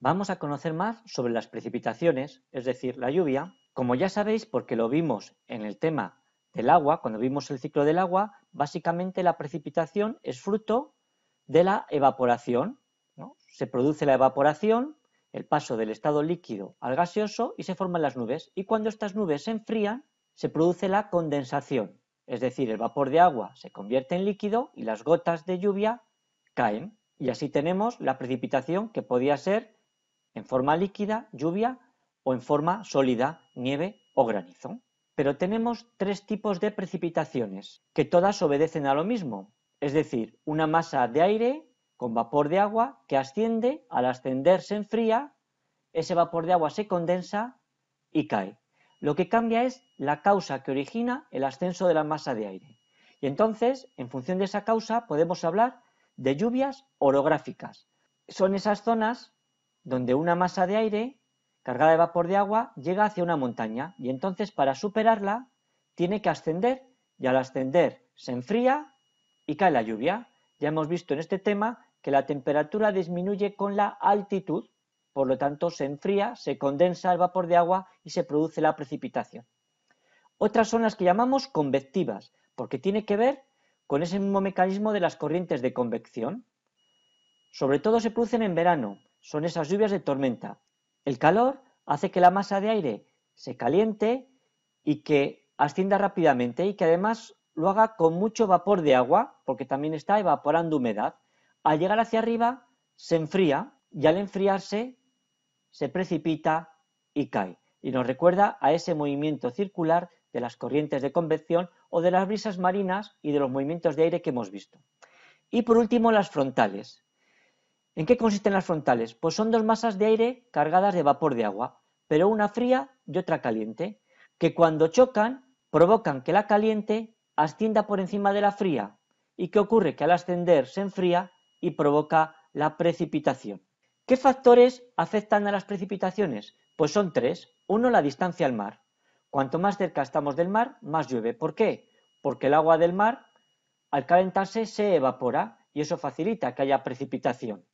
Vamos a conocer más sobre las precipitaciones, es decir, la lluvia. Como ya sabéis, porque lo vimos en el tema del agua, cuando vimos el ciclo del agua, básicamente la precipitación es fruto de la evaporación. Se produce la evaporación, el paso del estado líquido al gaseoso y se forman las nubes. Y cuando estas nubes se enfrían, se produce la condensación, es decir, el vapor de agua se convierte en líquido y las gotas de lluvia caen. Y así tenemos la precipitación que podía ser en forma líquida, lluvia, o en forma sólida, nieve o granizo. Pero tenemos tres tipos de precipitaciones, que todas obedecen a lo mismo, es decir, una masa de aire con vapor de agua que asciende, al ascender se enfría, ese vapor de agua se condensa y cae. Lo que cambia es la causa que origina el ascenso de la masa de aire. Y entonces, en función de esa causa, podemos hablar de lluvias orográficas. Son esas zonas donde una masa de aire cargada de vapor de agua llega hacia una montaña y entonces para superarla tiene que ascender y al ascender se enfría y cae la lluvia. Ya hemos visto en este tema que la temperatura disminuye con la altitud, por lo tanto se enfría, se condensa el vapor de agua y se produce la precipitación. Otras son las que llamamos convectivas, porque tiene que ver con ese mismo mecanismo de las corrientes de convección. Sobre todo se producen en verano, son esas lluvias de tormenta. El calor hace que la masa de aire se caliente y que ascienda rápidamente y que además lo haga con mucho vapor de agua, porque también está evaporando humedad. Al llegar hacia arriba, se enfría y al enfriarse, se precipita y cae. Y nos recuerda a ese movimiento circular de las corrientes de convección o de las brisas marinas y de los movimientos de aire que hemos visto. Y por último, las frontales. ¿En qué consisten las frontales? Pues son dos masas de aire cargadas de vapor de agua, pero una fría y otra caliente, que cuando chocan provocan que la caliente ascienda por encima de la fría y que ocurre que al ascender se enfría y provoca la precipitación. ¿Qué factores afectan a las precipitaciones? Pues son tres. Uno, la distancia al mar. Cuanto más cerca estamos del mar, más llueve. ¿Por qué? Porque el agua del mar, al calentarse, se evapora y eso facilita que haya precipitación.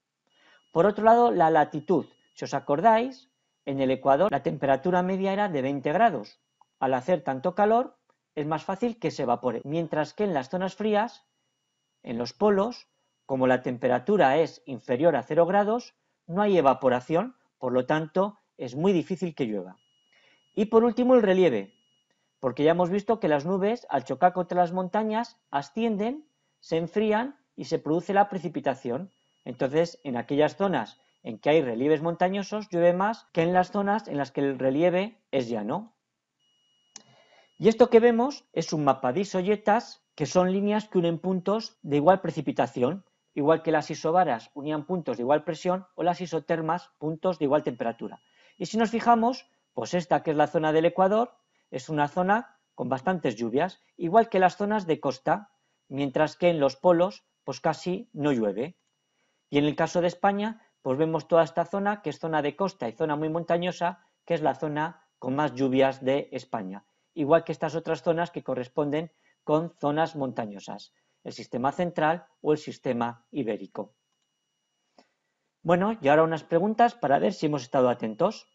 Por otro lado, la latitud. Si os acordáis, en el Ecuador la temperatura media era de 20 grados. Al hacer tanto calor, es más fácil que se evapore, mientras que en las zonas frías, en los polos, como la temperatura es inferior a 0 grados, no hay evaporación, por lo tanto, es muy difícil que llueva. Y por último, el relieve, porque ya hemos visto que las nubes, al chocar contra las montañas, ascienden, se enfrían y se produce la precipitación. Entonces, en aquellas zonas en que hay relieves montañosos llueve más que en las zonas en las que el relieve es llano. Y esto que vemos es un mapa de isoyetas, que son líneas que unen puntos de igual precipitación, igual que las isobaras unían puntos de igual presión o las isotermas puntos de igual temperatura. Y si nos fijamos, pues esta que es la zona del Ecuador es una zona con bastantes lluvias, igual que las zonas de costa, mientras que en los polos pues casi no llueve. Y en el caso de España, pues vemos toda esta zona, que es zona de costa y zona muy montañosa, que es la zona con más lluvias de España, igual que estas otras zonas que corresponden con zonas montañosas, el sistema central o el sistema ibérico. Bueno, y ahora unas preguntas para ver si hemos estado atentos.